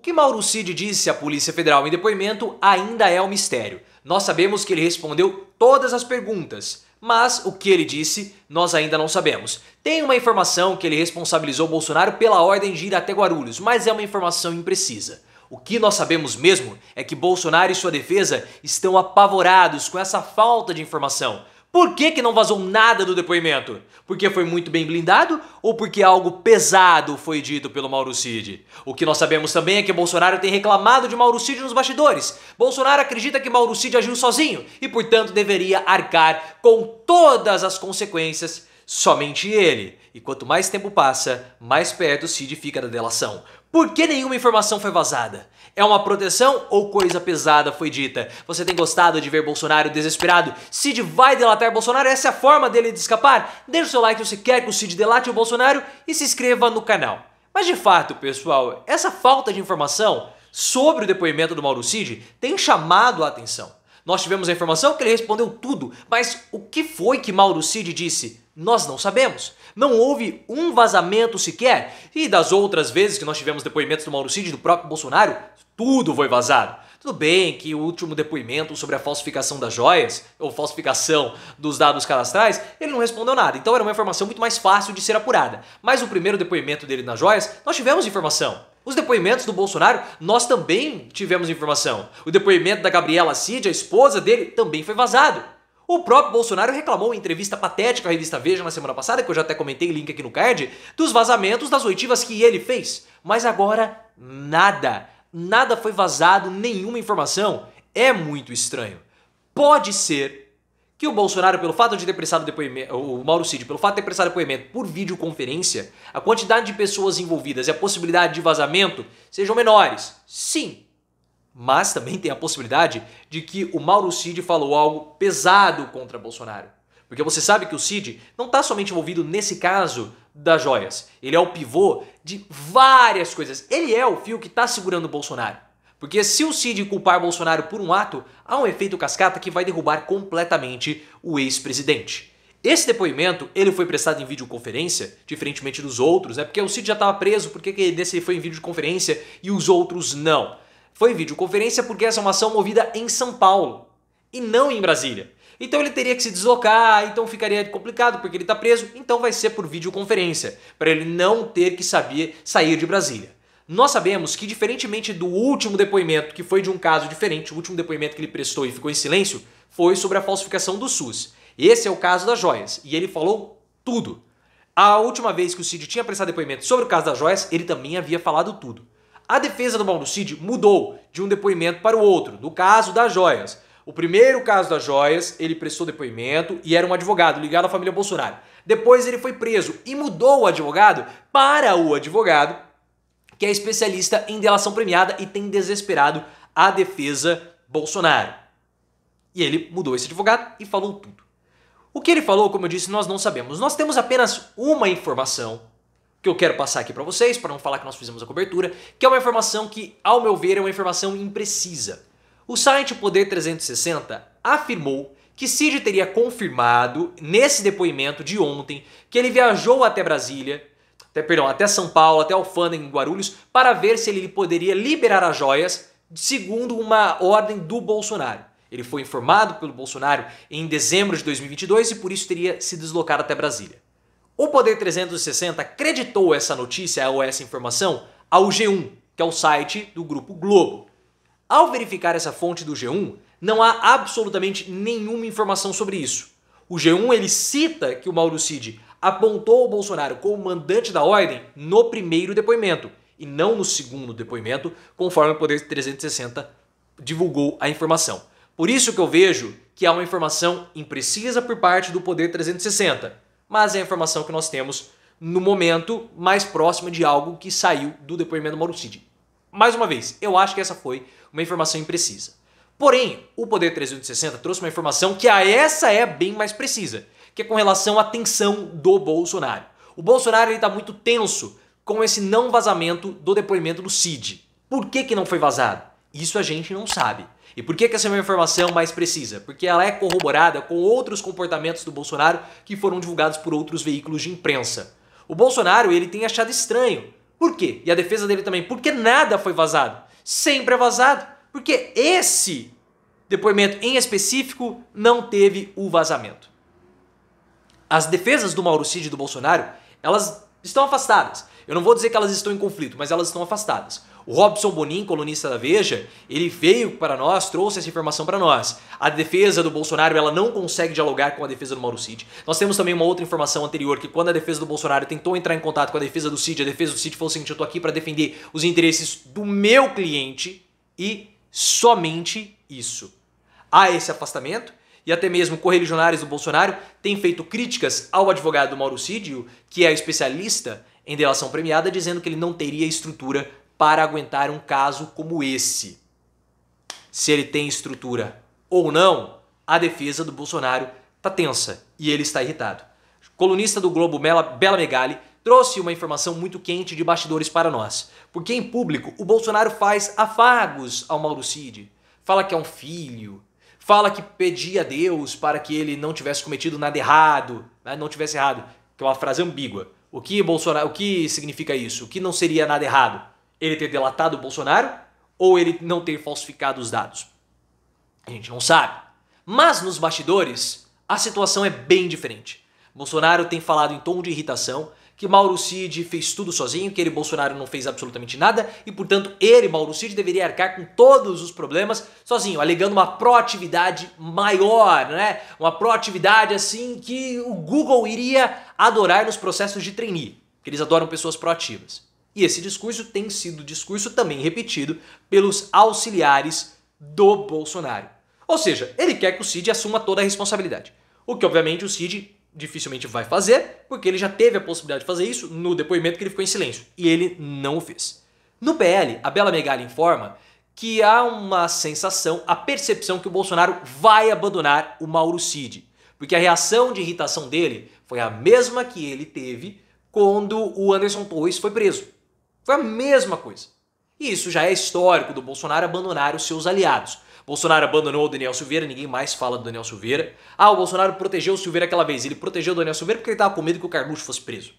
O que Mauro Cid disse à Polícia Federal em depoimento ainda é um mistério. Nós sabemos que ele respondeu todas as perguntas, mas o que ele disse nós ainda não sabemos. Tem uma informação que ele responsabilizou Bolsonaro pela ordem de ir até Guarulhos, mas é uma informação imprecisa. O que nós sabemos mesmo é que Bolsonaro e sua defesa estão apavorados com essa falta de informação por que, que não vazou nada do depoimento? Porque foi muito bem blindado ou porque algo pesado foi dito pelo Mauro Cid? O que nós sabemos também é que Bolsonaro tem reclamado de Mauro Cid nos bastidores. Bolsonaro acredita que Mauro Cid agiu sozinho e, portanto, deveria arcar com todas as consequências somente ele. E quanto mais tempo passa, mais perto o Cid fica da delação. Por que nenhuma informação foi vazada? É uma proteção ou coisa pesada foi dita? Você tem gostado de ver Bolsonaro desesperado? Cid vai delatar Bolsonaro? Essa é a forma dele de escapar? Deixe o seu like se você quer que o Cid delate o Bolsonaro e se inscreva no canal. Mas de fato, pessoal, essa falta de informação sobre o depoimento do Mauro Cid tem chamado a atenção. Nós tivemos a informação que ele respondeu tudo, mas o que foi que Mauro Cid disse? Nós não sabemos. Não houve um vazamento sequer. E das outras vezes que nós tivemos depoimentos do Mauro Cid e do próprio Bolsonaro, tudo foi vazado. Tudo bem que o último depoimento sobre a falsificação das joias, ou falsificação dos dados cadastrais, ele não respondeu nada. Então era uma informação muito mais fácil de ser apurada. Mas o primeiro depoimento dele nas joias, nós tivemos informação. Os depoimentos do Bolsonaro, nós também tivemos informação. O depoimento da Gabriela Cid, a esposa dele, também foi vazado. O próprio Bolsonaro reclamou em entrevista patética à revista Veja na semana passada, que eu já até comentei, link aqui no card, dos vazamentos das oitivas que ele fez. Mas agora, nada. Nada foi vazado, nenhuma informação. É muito estranho. Pode ser que o Bolsonaro, pelo fato de ter prestado depoimento, o Mauro Cid, pelo fato de ter prestado depoimento por videoconferência, a quantidade de pessoas envolvidas e a possibilidade de vazamento sejam menores. Sim, mas também tem a possibilidade de que o Mauro Cid falou algo pesado contra Bolsonaro. Porque você sabe que o Cid não está somente envolvido nesse caso das joias. Ele é o pivô de várias coisas. Ele é o fio que está segurando o Bolsonaro. Porque se o Cid culpar Bolsonaro por um ato, há um efeito cascata que vai derrubar completamente o ex-presidente. Esse depoimento, ele foi prestado em videoconferência, diferentemente dos outros, é né? porque o Cid já estava preso, porque que desse foi em videoconferência e os outros não. Foi videoconferência porque essa é uma ação movida em São Paulo e não em Brasília. Então ele teria que se deslocar, então ficaria complicado porque ele está preso, então vai ser por videoconferência, para ele não ter que saber sair de Brasília. Nós sabemos que, diferentemente do último depoimento, que foi de um caso diferente, o último depoimento que ele prestou e ficou em silêncio, foi sobre a falsificação do SUS. Esse é o caso das joias, e ele falou tudo. A última vez que o Cid tinha prestado depoimento sobre o caso das joias, ele também havia falado tudo. A defesa do Mauro Cid mudou de um depoimento para o outro, no caso das joias. O primeiro caso das joias, ele prestou depoimento e era um advogado ligado à família Bolsonaro. Depois ele foi preso e mudou o advogado para o advogado, que é especialista em delação premiada e tem desesperado a defesa Bolsonaro. E ele mudou esse advogado e falou tudo. O que ele falou, como eu disse, nós não sabemos. Nós temos apenas uma informação que eu quero passar aqui para vocês, para não falar que nós fizemos a cobertura, que é uma informação que, ao meu ver, é uma informação imprecisa. O site Poder 360 afirmou que Cid teria confirmado nesse depoimento de ontem que ele viajou até Brasília, até, perdão, até São Paulo, até Alfândega em Guarulhos, para ver se ele poderia liberar as joias, segundo uma ordem do Bolsonaro. Ele foi informado pelo Bolsonaro em dezembro de 2022 e por isso teria se deslocado até Brasília. O Poder 360 acreditou essa notícia ou essa informação ao G1, que é o site do Grupo Globo. Ao verificar essa fonte do G1, não há absolutamente nenhuma informação sobre isso. O G1 ele cita que o Mauro Cid apontou o Bolsonaro como mandante da ordem no primeiro depoimento e não no segundo depoimento, conforme o Poder 360 divulgou a informação. Por isso que eu vejo que há uma informação imprecisa por parte do Poder 360 mas é a informação que nós temos no momento mais próxima de algo que saiu do depoimento do Mauro Cid. Mais uma vez, eu acho que essa foi uma informação imprecisa. Porém, o Poder 360 trouxe uma informação que a essa é bem mais precisa, que é com relação à tensão do Bolsonaro. O Bolsonaro está muito tenso com esse não vazamento do depoimento do Cid. Por que, que não foi vazado? Isso a gente não sabe. E por que, que essa é uma informação mais precisa? Porque ela é corroborada com outros comportamentos do Bolsonaro que foram divulgados por outros veículos de imprensa. O Bolsonaro ele tem achado estranho. Por quê? E a defesa dele também. Porque nada foi vazado. Sempre é vazado. Porque esse depoimento em específico não teve o vazamento. As defesas do Mauro Cid e do Bolsonaro, elas estão afastadas. Eu não vou dizer que elas estão em conflito, mas elas estão afastadas. O Robson Bonin, colunista da Veja, ele veio para nós, trouxe essa informação para nós. A defesa do Bolsonaro, ela não consegue dialogar com a defesa do Mauro Cid. Nós temos também uma outra informação anterior, que quando a defesa do Bolsonaro tentou entrar em contato com a defesa do Cid, a defesa do Cid falou o assim, seguinte, eu estou aqui para defender os interesses do meu cliente e somente isso. Há esse afastamento, e até mesmo correligionários do Bolsonaro têm feito críticas ao advogado Mauro Cid, que é especialista em delação premiada, dizendo que ele não teria estrutura para aguentar um caso como esse. Se ele tem estrutura ou não, a defesa do Bolsonaro está tensa e ele está irritado. Colunista do Globo Mela, Bela Megali trouxe uma informação muito quente de bastidores para nós. Porque em público o Bolsonaro faz afagos ao Mauro Cid. Fala que é um filho, fala que pedia a Deus para que ele não tivesse cometido nada errado, né? não tivesse errado, que é uma frase ambígua. O que Bolsonaro, o que significa isso? O que não seria nada errado? Ele ter delatado o Bolsonaro ou ele não ter falsificado os dados? A gente não sabe. Mas nos bastidores, a situação é bem diferente. Bolsonaro tem falado em tom de irritação que Mauro Cid fez tudo sozinho, que ele, Bolsonaro, não fez absolutamente nada e, portanto, ele, Mauro Cid, deveria arcar com todos os problemas sozinho, alegando uma proatividade maior, né? Uma proatividade assim que o Google iria adorar nos processos de trainee, que eles adoram pessoas proativas. E esse discurso tem sido discurso também repetido pelos auxiliares do Bolsonaro. Ou seja, ele quer que o Cid assuma toda a responsabilidade. O que, obviamente, o Cid dificilmente vai fazer, porque ele já teve a possibilidade de fazer isso no depoimento que ele ficou em silêncio. E ele não o fez. No PL, a Bela Megalha informa que há uma sensação, a percepção que o Bolsonaro vai abandonar o Mauro Cid. Porque a reação de irritação dele foi a mesma que ele teve quando o Anderson Torres foi preso. Foi a mesma coisa. E isso já é histórico do Bolsonaro abandonar os seus aliados. Bolsonaro abandonou o Daniel Silveira, ninguém mais fala do Daniel Silveira. Ah, o Bolsonaro protegeu o Silveira aquela vez. Ele protegeu o Daniel Silveira porque ele estava com medo que o Carluxo fosse preso.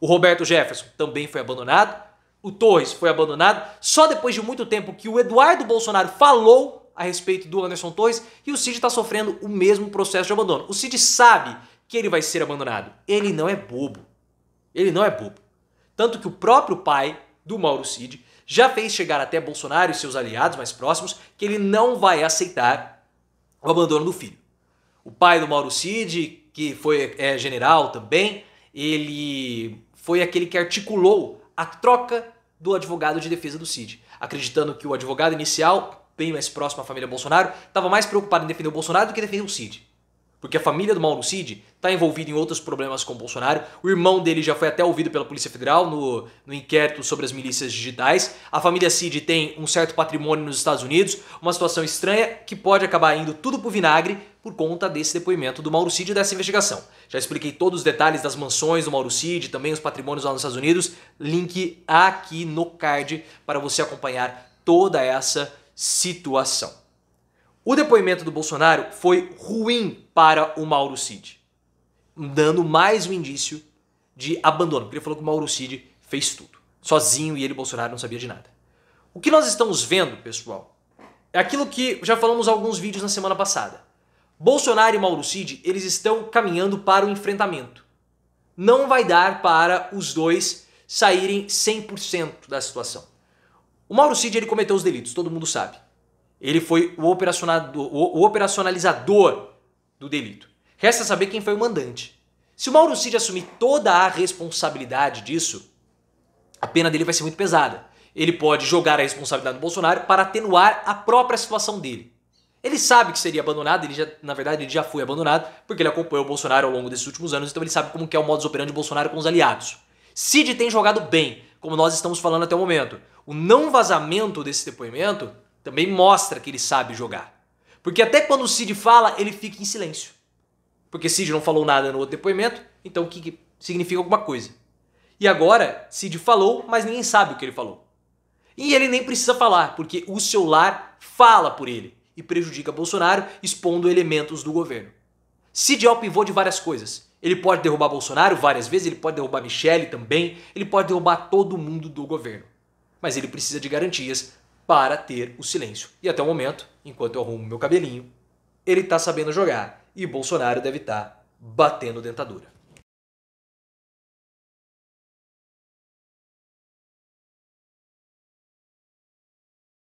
O Roberto Jefferson também foi abandonado. O Torres foi abandonado. Só depois de muito tempo que o Eduardo Bolsonaro falou a respeito do Anderson Torres e o Cid está sofrendo o mesmo processo de abandono. O Cid sabe que ele vai ser abandonado. Ele não é bobo. Ele não é bobo. Tanto que o próprio pai do Mauro Cid já fez chegar até Bolsonaro e seus aliados mais próximos que ele não vai aceitar o abandono do filho. O pai do Mauro Cid, que foi é, general também, ele foi aquele que articulou a troca do advogado de defesa do Cid, acreditando que o advogado inicial, bem mais próximo à família Bolsonaro, estava mais preocupado em defender o Bolsonaro do que defender o Cid porque a família do Mauro Cid está envolvida em outros problemas com o Bolsonaro. O irmão dele já foi até ouvido pela Polícia Federal no, no inquérito sobre as milícias digitais. A família Cid tem um certo patrimônio nos Estados Unidos, uma situação estranha que pode acabar indo tudo pro vinagre por conta desse depoimento do Mauro Cid e dessa investigação. Já expliquei todos os detalhes das mansões do Mauro Cid, também os patrimônios lá nos Estados Unidos. Link aqui no card para você acompanhar toda essa situação. O depoimento do Bolsonaro foi ruim para o Mauro Cid, dando mais um indício de abandono, porque ele falou que o Mauro Cid fez tudo, sozinho e ele, Bolsonaro, não sabia de nada. O que nós estamos vendo, pessoal, é aquilo que já falamos em alguns vídeos na semana passada. Bolsonaro e Mauro Cid, eles estão caminhando para o enfrentamento. Não vai dar para os dois saírem 100% da situação. O Mauro Cid, ele cometeu os delitos, todo mundo sabe. Ele foi o, operacionado, o, o operacionalizador do delito. Resta saber quem foi o mandante. Se o Mauro Cid assumir toda a responsabilidade disso, a pena dele vai ser muito pesada. Ele pode jogar a responsabilidade do Bolsonaro para atenuar a própria situação dele. Ele sabe que seria abandonado, ele já, na verdade ele já foi abandonado, porque ele acompanhou o Bolsonaro ao longo desses últimos anos, então ele sabe como que é o modus operandi do Bolsonaro com os aliados. Cid tem jogado bem, como nós estamos falando até o momento. O não vazamento desse depoimento também mostra que ele sabe jogar. Porque até quando o Cid fala, ele fica em silêncio. Porque Cid não falou nada no outro depoimento, então o que significa alguma coisa. E agora, Cid falou, mas ninguém sabe o que ele falou. E ele nem precisa falar, porque o seu lar fala por ele e prejudica Bolsonaro, expondo elementos do governo. Cid é o pivô de várias coisas. Ele pode derrubar Bolsonaro várias vezes, ele pode derrubar Michele também, ele pode derrubar todo mundo do governo. Mas ele precisa de garantias para ter o silêncio. E até o momento, enquanto eu arrumo meu cabelinho, ele está sabendo jogar e Bolsonaro deve estar tá batendo dentadura.